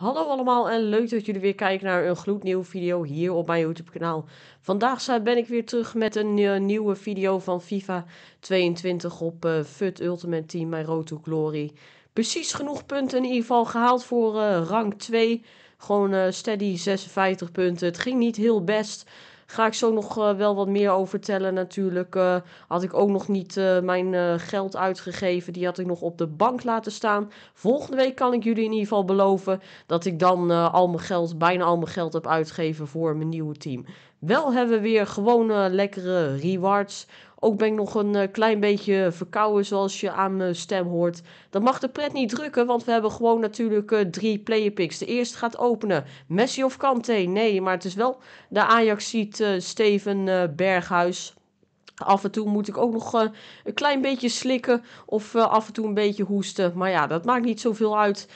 Hallo allemaal en leuk dat jullie weer kijken naar een gloednieuwe video hier op mijn YouTube kanaal. Vandaag ben ik weer terug met een eh, nieuwe video van FIFA 22 op uh, eh, FUT Ultimate Team, mijn Road Glory. Precies genoeg punten in ieder geval gehaald voor uh, eh, rank 2. Gewoon steady 56 punten. Het ging niet heel best, Ga ik zo nog eh, wel wat meer over vertellen natuurlijk. Eh, had ik ook nog niet eh, mijn geld uitgegeven. Die had ik nog op de bank laten staan. Volgende week kan ik jullie in ieder geval beloven dat ik dan al mijn geld, bijna al mijn geld heb uitgegeven voor mijn nieuwe team. Wel hebben we weer gewone lekkere rewards. Ook ben ik nog een eh, klein beetje verkouden, zoals je aan mijn stem hoort. Dat mag de pret niet drukken, want we hebben gewoon natuurlijk eh, drie player picks. De eerste gaat openen. Messi of Kante? Nee, maar het is wel de Ajax ziet eh, Steven Berghuis. Af en toe moet ik ook nog een klein beetje slikken of af en toe een beetje hoesten. Maar ja, dat maakt niet zoveel uit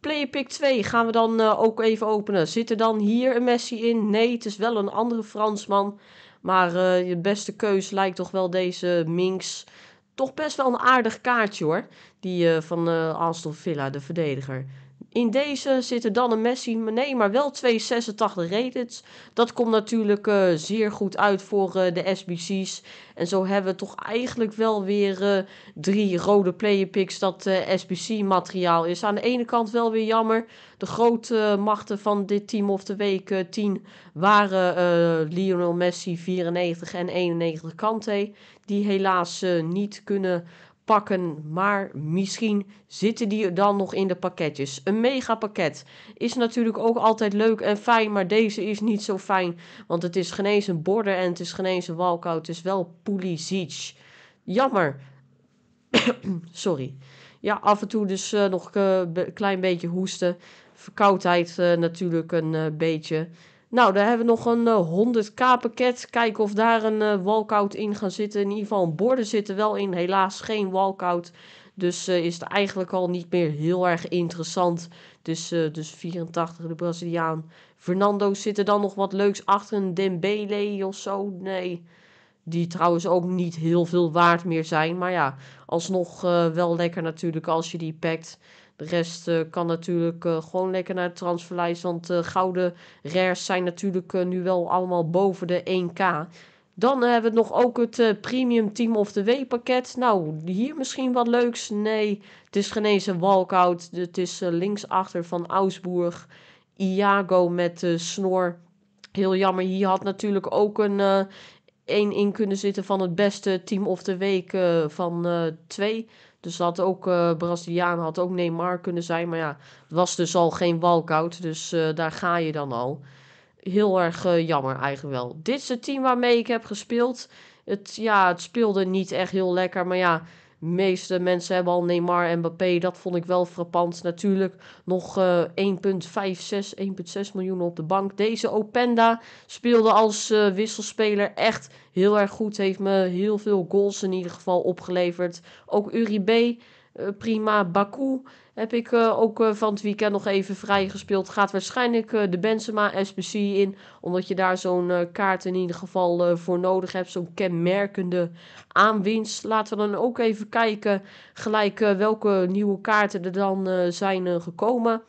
pick 2 gaan we dan eh, ook even openen. Zit er dan hier een Messi in? Nee, het is wel een andere Fransman. Maar uh, je beste keus lijkt toch wel deze Minks. Toch best wel een aardig kaartje hoor. Die eh, van Aston Villa, de verdediger. In deze zitten dan een Messi, maar nee, maar wel 286 ratings. Dat komt natuurlijk eh, zeer goed uit voor eh, de SBC's. En zo hebben we toch eigenlijk wel weer eh, drie rode player picks dat SBC-materiaal is. Aan de ene kant wel weer jammer. De grote machten van dit team of de week 10 waren Lionel Messi 94 en 91 Kante. Die helaas niet kunnen pakken. Maar misschien zitten die dan nog in de pakketjes. Een megapakket is natuurlijk ook altijd leuk en fijn. Maar deze is niet zo fijn. Want het is geen een border en het is geen een walkout. Het is wel Pulisic. Jammer. Sorry. Ja, af en toe dus eh, nog een eh, klein beetje hoesten. Verkoudheid eh, natuurlijk een beetje. Nou, daar hebben we nog een 100k eh, pakket. Kijken of daar een eh, walkout in gaan zitten. In ieder geval een borden zitten wel in. Helaas geen walkout. Dus uh, is het eigenlijk al niet meer heel erg interessant. Dus, dus 84, de Braziliaan. Fernando zit er dan nog wat leuks achter. Een Dembele of zo. Nee. Die trouwens ook niet heel veel waard meer zijn. Maar ja, alsnog eh, wel lekker natuurlijk als je die pakt. De rest eh, kan natuurlijk eh, gewoon lekker naar het transferlijst. Want gouden rares zijn natuurlijk nu wel allemaal boven de 1k. Dan hebben we nog ook het Premium Team of the Way pakket. Nou, hier misschien wat leuks. Nee, het is geen eens een walkout. Het is linksachter van Augsburg. Iago met de snor. Heel jammer. Hier had natuurlijk ook een één in kunnen zitten van het beste team of de week eh, van uh, twee. Dus had ook uh, Braziliaan, had ook Neymar kunnen zijn. Maar ja, het was dus al geen walkout. Dus daar ga je dan al. Heel erg jammer eigenlijk wel. Dit is het team waarmee ik heb gespeeld. Het, ja, het speelde niet echt heel lekker. Maar ja, meeste mensen hebben al Neymar en Mbappé. Dat vond ik wel frappant. Natuurlijk nog 1,56, eh, 1,6 miljoen op de bank. Deze Openda speelde als eh, wisselspeler echt heel erg goed. Heeft me heel veel goals in ieder geval opgeleverd. Ook Uribe, uh, prima. Baku heb ik eh, ook eh, van het weekend nog even vrij gespeeld. Gaat waarschijnlijk eh, de Benzema SBC in. Omdat je daar zo'n kaart in ieder geval voor nodig hebt. Zo'n kenmerkende aanwinst. Laten we dan ook even kijken gelijk welke nieuwe kaarten er dan zijn gekomen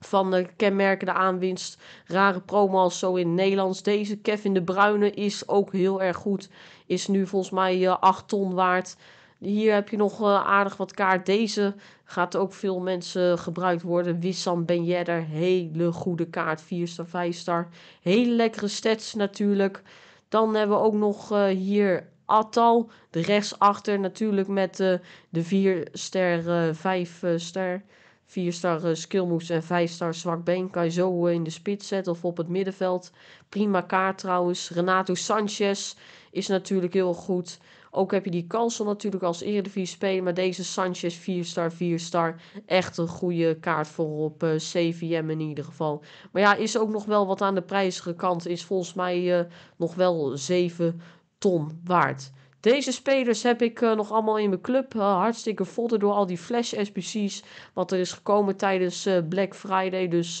van de kenmerkende aanwinst. Rare promo als zo in het Nederlands. Deze Kevin de Bruyne is ook heel erg goed. Is nu volgens mij uh, 8 ton waard. Hier heb je nog eh, aardig wat kaart. Deze gaat ook veel mensen gebruikt worden. Wissam Ben hele goede kaart. 4 star, 5 star. Hele lekkere stats natuurlijk. Dan hebben we ook nog eh, hier Atal De rechtsachter natuurlijk met eh, de 4 ster, uh, 5 ster. 4 star skillmoves en 5 star zwak been. Kan je zo in de spits zetten of op het middenveld. Prima kaart trouwens. Renato Sanchez is natuurlijk heel goed. Ook heb je die Kansel natuurlijk als eredivisie spelen, Maar deze Sanchez 4-star, 4-star. Echt een goede kaart voor op uh, eh, CVM in ieder geval. Maar ja, is ook nog wel wat aan de prijzige kant. Is volgens mij eh, nog wel 7 ton waard. Deze spelers heb ik eh, nog allemaal in mijn club. hartstikke vodden door al die flash SBC's. Wat er is gekomen tijdens Black Friday. Dus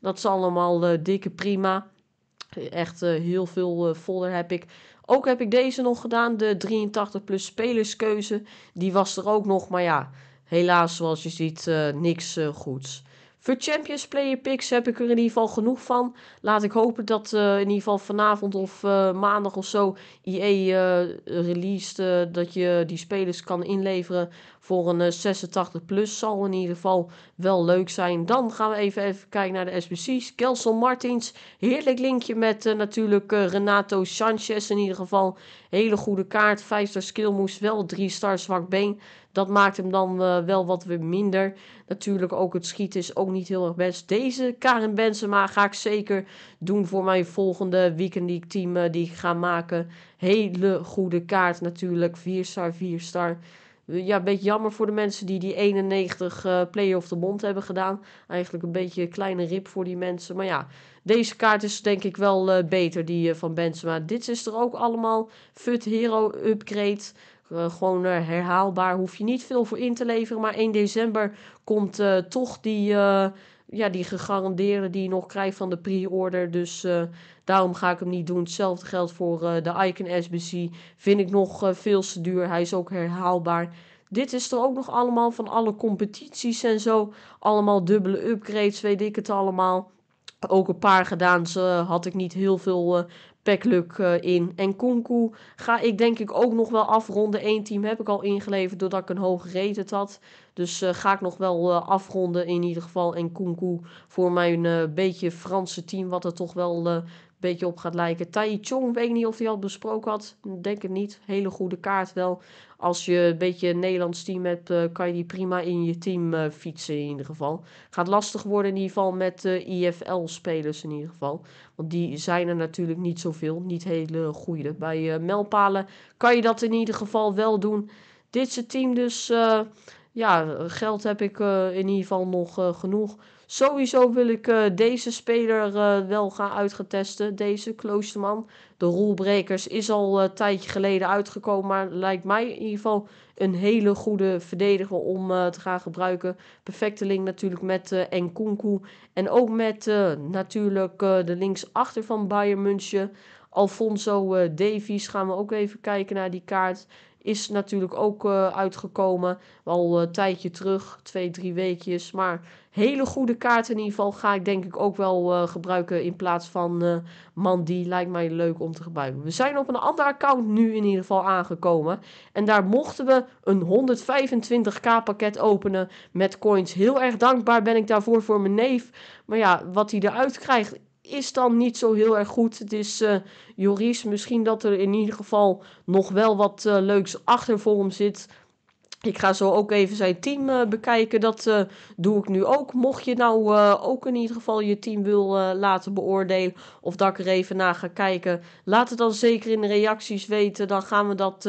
dat is allemaal dikke prima. Echt heel veel volder heb ik. Ook heb ik deze nog gedaan, de 83 plus spelerskeuze. Die was er ook nog, maar ja, helaas zoals je ziet eh, niks eh, goeds. Voor Champions Player Picks heb ik er in ieder geval genoeg van. Laat ik hopen dat eh, in ieder geval vanavond of maandag of zo ie released dat je die spelers kan inleveren voor een 86-plus eh, zal in ieder geval wel leuk zijn. Dan gaan we even, even kijken naar de SBC's. Kelson Martins, heerlijk linkje met eh, natuurlijk eh, Renato Sanchez in ieder geval. Hele goede kaart, 5-star skill moest wel 3-star zwak been. Dat maakt hem dan wel wat weer minder. Natuurlijk ook het schieten is ook niet heel erg best. Deze Karin Benzema ga ik zeker doen voor mijn volgende weekend league team die ik ga maken. Hele goede kaart natuurlijk, 4-star, 4-star ja, een beetje jammer voor de mensen die die 91 uh, Player of the Mond hebben gedaan. Eigenlijk een beetje een kleine rip voor die mensen. Maar ja, deze kaart is denk ik wel eh, beter, die eh, van Benzema. Dit is er ook allemaal. FUT Hero Upgrade. Eh, gewoon eh, herhaalbaar, hoef je niet veel voor in te leveren. Maar 1 december komt eh, toch die, ja, die gegarandeerde die je nog krijgt van de pre-order. Dus daarom ga ik hem niet doen. Hetzelfde geldt voor de Icon SBC. Vind ik nog veel te duur. Hij is ook herhaalbaar. Dit is er ook nog allemaal van alle competities en zo. Allemaal dubbele upgrades, weet ik het allemaal ook een paar gedaan. Ze had ik niet heel veel Pekluk uh, eh, in. En Kunku ga ik denk ik ook nog wel afronden. Eén team heb ik al ingeleverd doordat ik een hoge rated had. Dus eh, ga ik nog wel eh, afronden in ieder geval. En Kunku voor mijn beetje Franse team, wat er toch wel beetje op gaat lijken. Tai Chong, weet niet of hij al besproken had. Denk het niet. Hele goede kaart wel. Als je een beetje een Nederlands team hebt, eh, kan je die prima in je team eh, fietsen in ieder geval. Gaat lastig worden in ieder geval met uh, eh, IFL-spelers in ieder geval. Want die zijn er natuurlijk niet zoveel. Niet hele goede. Bij Melpalen kan je dat in ieder geval wel doen. Dit is team dus. ja, geld heb ik in ieder geval nog genoeg. Sowieso wil ik eh, deze speler eh, wel gaan uitgetesten. Deze Kloosterman. De Roelbrekers is al een eh, tijdje geleden uitgekomen. Maar lijkt mij in ieder geval een hele goede verdediger om te gaan gebruiken. Perfecte link natuurlijk met Nkunku. En ook met natuurlijk de linksachter van Bayern München. Alfonso eh, Davies gaan we ook even kijken naar die kaart. Is natuurlijk ook eh, uitgekomen. Al een eh, tijdje terug, twee, drie weekjes. Maar hele goede kaart in ieder geval. Ga ik denk ik ook wel gebruiken in plaats van Mandy. Lijkt mij leuk om te gebruiken. We zijn op een ander account nu in ieder geval aangekomen. En daar mochten we een 125k pakket openen met coins. Heel erg dankbaar ben ik daarvoor voor mijn neef. Maar ja, wat hij eruit krijgt is dan niet zo heel erg goed. Het is uh, Joris. Misschien dat er in ieder geval nog wel wat eh, leuks achter voor hem zit. Ik ga zo ook even zijn team eh, bekijken. Dat eh, doe ik nu ook. Mocht je nou eh, ook in ieder geval je team wil laten beoordelen. Of dat ik er even naar ga kijken. Laat het dan zeker in de reacties weten. Dan gaan we dat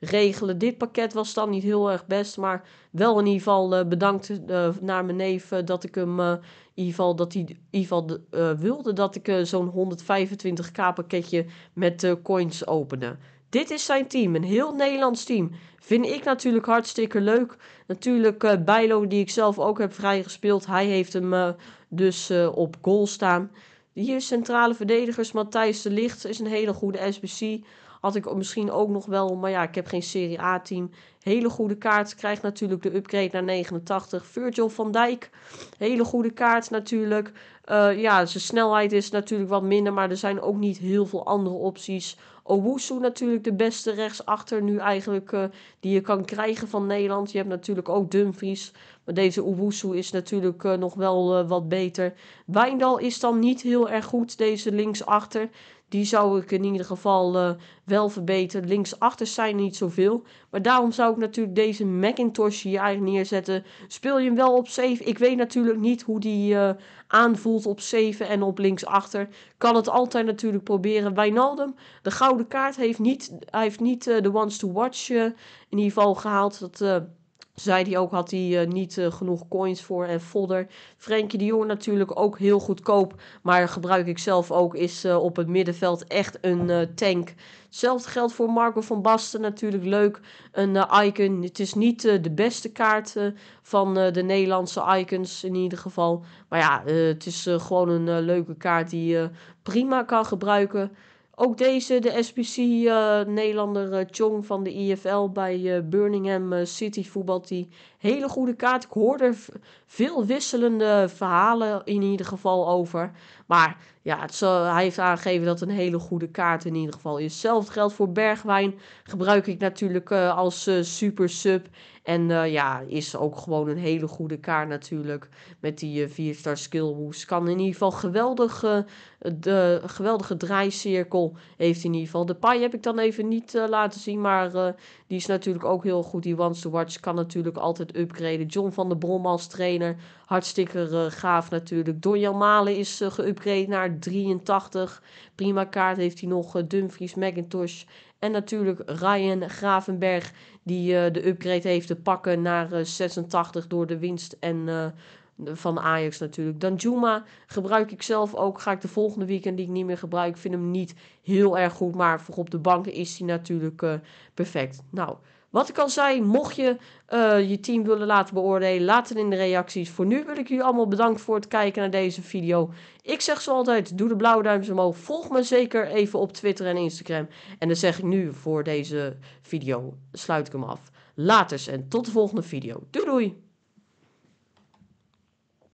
regelen. Dit pakket was dan niet heel erg best. Maar wel in ieder geval bedankt naar mijn neef dat ik hem. in ieder geval dat hij wilde dat ik zo'n 125k pakketje met coins openen. Dit is zijn team, een heel Nederlands team. Vind ik natuurlijk hartstikke leuk. Natuurlijk uh, Bijlo, die ik zelf ook heb vrijgespeeld. Hij heeft hem eh, dus eh, op goal staan. Hier centrale verdedigers. Matthijs de Licht is een hele goede SBC. Had ik misschien ook nog wel, maar ja, ik heb geen Serie A-team. Hele goede kaart. Krijgt natuurlijk de upgrade naar 89. Virgil van Dijk. Hele goede kaart natuurlijk. Eh, ja, zijn snelheid is natuurlijk wat minder, maar er zijn ook niet heel veel andere opties. Owusu natuurlijk de beste rechtsachter nu eigenlijk eh, die je kan krijgen van Nederland. Je hebt natuurlijk ook Dumfries, maar deze Owusu is natuurlijk eh, nog wel wat beter. Wijndal is dan niet heel erg goed, deze linksachter. Die zou ik in ieder geval wel verbeteren. Linksachter zijn niet zoveel. Maar daarom zou ik natuurlijk deze Macintosh hier eigenlijk neerzetten. Speel je hem wel op safe? Ik weet natuurlijk niet hoe die aanvoelt op 7 en op linksachter. Kan het altijd natuurlijk proberen. Wijnaldum, de gouden kaart, heeft niet, hij heeft niet eh, de ones to watch eh, in ieder geval gehaald. Dat eh, zei hij ook, had hij eh, niet eh, genoeg coins voor en fodder. Frenkie de Jong natuurlijk ook heel goedkoop. Maar gebruik ik zelf ook, is eh, op het middenveld echt een tank. Hetzelfde geldt voor Marco van Basten natuurlijk. Leuk, een icon. Het is niet de beste kaart van de Nederlandse icons in ieder geval. Maar ja, het is gewoon een leuke kaart die je prima kan gebruiken. Ook deze, de SPC eh, Nederlander eh, Chong van de IFL bij eh, Birmingham City voetbalt die hele goede kaart. Ik hoorde veel wisselende verhalen in ieder geval over. Maar ja, het, hij heeft aangegeven dat het een hele goede kaart in ieder geval is. Hetzelfde geldt voor Bergwijn. Gebruik ik natuurlijk als super sub. En eh, ja, is ook gewoon een hele goede kaart natuurlijk. Met die 4-star eh, skill moves. Kan in ieder geval geweldige eh, de geweldige draaicirkel heeft in ieder geval. De pie heb ik dan even niet laten zien. Maar die is natuurlijk ook heel goed. Die Wants to Watch kan natuurlijk altijd upgraden. John van der Brom als trainer. Hartstikke gaaf natuurlijk. Donjan Malen is uh, naar 83. Prima kaart heeft hij nog. Dumfries, McIntosh en natuurlijk Ryan Gravenberg. Die eh, de upgrade heeft te pakken naar 86 eh, door de winst en eh, van Ajax natuurlijk. Dan Juma gebruik ik zelf ook. Ga ik de volgende weekend die ik niet meer gebruik. Vind hem niet heel erg goed. Maar voor op de bank is hij natuurlijk eh, perfect. Nou, wat ik al zei. Mocht je eh, je team willen laten beoordelen. Laat het in de reacties. Voor nu wil ik jullie allemaal bedanken voor het kijken naar deze video. Ik zeg zo altijd. Doe de blauwe duimpjes omhoog. Volg me zeker even op Twitter en Instagram. En dan zeg ik nu voor deze video. Sluit ik hem af. Laters en tot de volgende video. Doei doei!